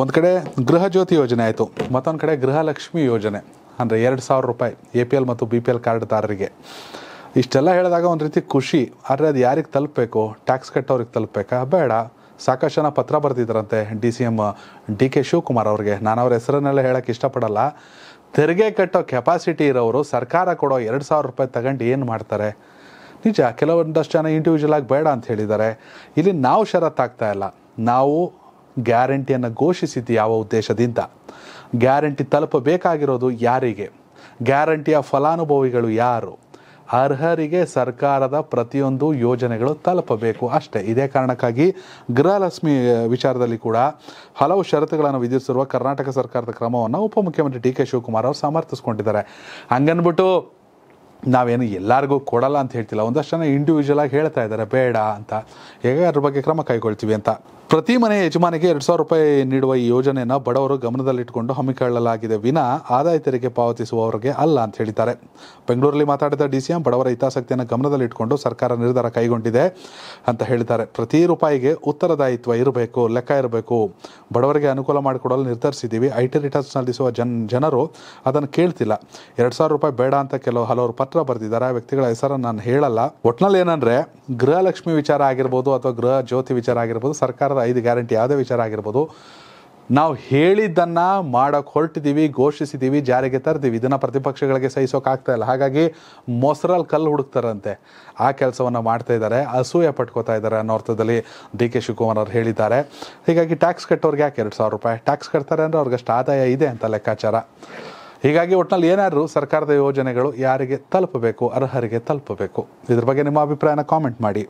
ಒಂದು ಕಡೆ ಗೃಹ ಜ್ಯೋತಿ ಯೋಜನೆ ಆಯಿತು ಮತ್ತೊಂದು ಕಡೆ ಗೃಹಲಕ್ಷ್ಮಿ ಯೋಜನೆ ಅಂದರೆ ಎರಡು ಸಾವಿರ ರೂಪಾಯಿ ಎ ಪಿ ಎಲ್ ಮತ್ತು ಬಿ ಪಿ ಎಲ್ ಕಾರ್ಡ್ದಾರರಿಗೆ ಇಷ್ಟೆಲ್ಲ ಹೇಳಿದಾಗ ಒಂದು ರೀತಿ ಖುಷಿ ಆದರೆ ಅದು ಯಾರಿಗೆ ತಲುಪಬೇಕು ಟ್ಯಾಕ್ಸ್ ಕಟ್ಟೋರಿಗೆ ತಲುಪಬೇಕಾ ಬೇಡ ಸಾಕಷ್ಟು ಜನ ಪತ್ರ ಬರ್ತಿದ್ರಂತೆ D C M D K Shivakumar ಅವ್ರಿಗೆ ನಾನು ಅವ್ರ ಹೆಸರನ್ನೆಲ್ಲ ಹೇಳೋಕ್ಕೆ ಇಷ್ಟಪಡಲ್ಲ ತೆರಿಗೆ ಕಟ್ಟೋ ಕೆಪಾಸಿಟಿ ಇರೋರು ಸರ್ಕಾರ ಕೊಡೋ ಎರಡು ಸಾವಿರ ರೂಪಾಯಿ ತಗೊಂಡು ಏನು ಮಾಡ್ತಾರೆ ನಿಜ ಕೆಲವೊಂದಷ್ಟು ಜನ ಇಂಡಿವಿಜುವಲ್ ಆಗಿ ಬೇಡ ಅಂತ ಹೇಳಿದ್ದಾರೆ ಇಲ್ಲಿ ನಾವು ಷರತ್ತಾಗ್ತಾ ಇಲ್ಲ ನಾವು ಗ್ಯಾರಂಟಿಯನ್ನು ಘೋಷಿಸಿದ್ದು ಯಾವ ಉದ್ದೇಶದಿಂದ ಗ್ಯಾರಂಟಿ ತಲುಪಬೇಕಾಗಿರೋದು ಯಾರಿಗೆ ಗ್ಯಾರಂಟಿಯ ಫಲಾನುಭವಿಗಳು ಯಾರು ಅರ್ಹರಿಗೆ ಸರ್ಕಾರದ ಪ್ರತಿಯೊಂದು ಯೋಜನೆಗಳು ತಲುಪಬೇಕು ಅಷ್ಟೇ ಇದೇ ಕಾರಣಕ್ಕಾಗಿ ಗೃಹಲಕ್ಷ್ಮಿ ವಿಚಾರದಲ್ಲಿ ಕೂಡ ಹಲವು ಷರತ್ತುಗಳನ್ನು ವಿಧಿಸಿರುವ ಕರ್ನಾಟಕ ಸರ್ಕಾರದ ಕ್ರಮವನ್ನು ಉಪಮುಖ್ಯಮಂತ್ರಿ ಡಿ ಕೆ ಶಿವಕುಮಾರ್ ಅವರು ಸಮರ್ಥಿಸ್ಕೊಂಡಿದ್ದಾರೆ ಹಂಗನ್ಬಿಟ್ಟು ನಾವೇನು ಎಲ್ಲರಿಗೂ ಕೊಡಲ್ಲ ಅಂತ ಹೇಳ್ತಿಲ್ಲ ಒಂದಷ್ಟು ಜನ ಇಂಡಿವಿಜುವಲ್ ಆಗಿ ಹೇಳ್ತಾ ಇದ್ದಾರೆ ಬೇಡ ಅಂತ ಹೇಗೆ ಅದ್ರ ಬಗ್ಗೆ ಕ್ರಮ ಕೈಗೊಳ್ತೀವಿ ಅಂತ ಪ್ರತಿ ಮನೆ ಯಜಮಾನಿಗೆ ಎರಡು ಸಾವಿರ ರೂಪಾಯಿ ನೀಡುವ ಈ ಯೋಜನೆಯನ್ನ ಬಡವರು ಗಮನದಲ್ಲಿಟ್ಟುಕೊಂಡು ಹಮ್ಮಿಕೊಳ್ಳಲಾಗಿದೆ ವಿನ ಆದಾಯ ತೆರಿಗೆ ಪಾವತಿಸುವವರಿಗೆ ಅಲ್ಲ ಅಂತ ಹೇಳಿದ್ದಾರೆ ಬೆಂಗಳೂರಲ್ಲಿ ಮಾತಾಡಿದ ಡಿ ಸಿ ಎಂ ಬಡವರ ಹಿತಾಸಕ್ತಿಯನ್ನು ಗಮನದಲ್ಲಿಟ್ಟುಕೊಂಡು ಸರ್ಕಾರ ನಿರ್ಧಾರ ಕೈಗೊಂಡಿದೆ ಅಂತ ಹೇಳಿದ್ದಾರೆ ಪ್ರತಿ ರೂಪಾಯಿಗೆ ಉತ್ತರದಾಯಿತ್ವ ಇರಬೇಕು ಲೆಕ್ಕ ಇರಬೇಕು ಬಡವರಿಗೆ ಅನುಕೂಲ ಮಾಡಿಕೊಡಲು ನಿರ್ಧರಿಸಿದ್ದೀವಿ ಐ ಟಿ ರಿಟರ್ನ್ಸ್ ನಡೆಸುವ ಜನ್ ಜನರು ಅದನ್ನು ಕೇಳ್ತಿಲ್ಲ ಎರಡು ಸಾವಿರ ರೂಪಾಯಿ ಬೇಡ ಅಂತ ಕೆಲವು ಹಲವರು ಪತ್ರ ಮಾತ್ರ ಬರೆದಿದ್ದಾರೆ ಆ ವ್ಯಕ್ತಿಗಳ ಹೆಸರನ್ನು ನಾನು ಹೇಳಲ್ಲ ಒಟ್ನಲ್ಲಿ ಏನಂದ್ರೆ ಗೃಹಲಕ್ಷ್ಮಿ ವಿಚಾರ ಆಗಿರ್ಬೋದು ಅಥವಾ ಗೃಹ ಜ್ಯೋತಿ ವಿಚಾರ ಆಗಿರ್ಬೋದು ಸರ್ಕಾರದ ಐದು ಗ್ಯಾರಂಟಿ ಯಾವುದೇ ವಿಚಾರ ಆಗಿರ್ಬೋದು ನಾವು ಹೇಳಿದ್ದನ್ನು ಮಾಡೋಕ್ಕೆ ಹೊರಟಿದ್ದೀವಿ ಘೋಷಿಸಿದ್ದೀವಿ ಜಾರಿಗೆ ತರ್ತೀವಿ ಇದನ್ನು ಪ್ರತಿಪಕ್ಷಗಳಿಗೆ ಸಹಿಸೋಕ್ಕಾಗ್ತಾ ಇಲ್ಲ ಹಾಗಾಗಿ ಮೊಸರಲ್ಲಿ ಕಲ್ಲು ಹುಡುಕ್ತಾರಂತೆ ಆ ಕೆಲಸವನ್ನು ಮಾಡ್ತಾ ಇದ್ದಾರೆ ಅಸೂಯೆ ಪಟ್ಕೋತಾ ಇದ್ದಾರೆ ಅನ್ನೋ ಅರ್ಥದಲ್ಲಿ ಡಿ ಕೆ ಶಿವಕುಮಾರ್ ಅವರು ಹೇಳಿದ್ದಾರೆ ಹೀಗಾಗಿ ಟ್ಯಾಕ್ಸ್ ಕಟ್ಟೋರಿಗೆ ಯಾಕೆ ಎರಡು ಸಾವಿರ ರೂಪಾಯಿ ಟ್ಯಾಕ್ಸ್ ಕಟ್ತಾರೆ ಅಂದರೆ ಅಷ್ಟು ಆದಾಯ ಇದೆ ಅಂತ ಲೆಕ್ಕಾಚಾರ ಹೀಗಾಗಿ ಒಟ್ಟಿನಲ್ಲಿ ಏನಾದರೂ ಸರ್ಕಾರದ ಯೋಜನೆಗಳು ಯಾರಿಗೆ ತಲುಪಬೇಕು ಅರ್ಹರಿಗೆ ತಲುಪಬೇಕು ಇದ್ರ ಬಗ್ಗೆ ನಿಮ್ಮ ಅಭಿಪ್ರಾಯನ ಕಾಮೆಂಟ್ ಮಾಡಿ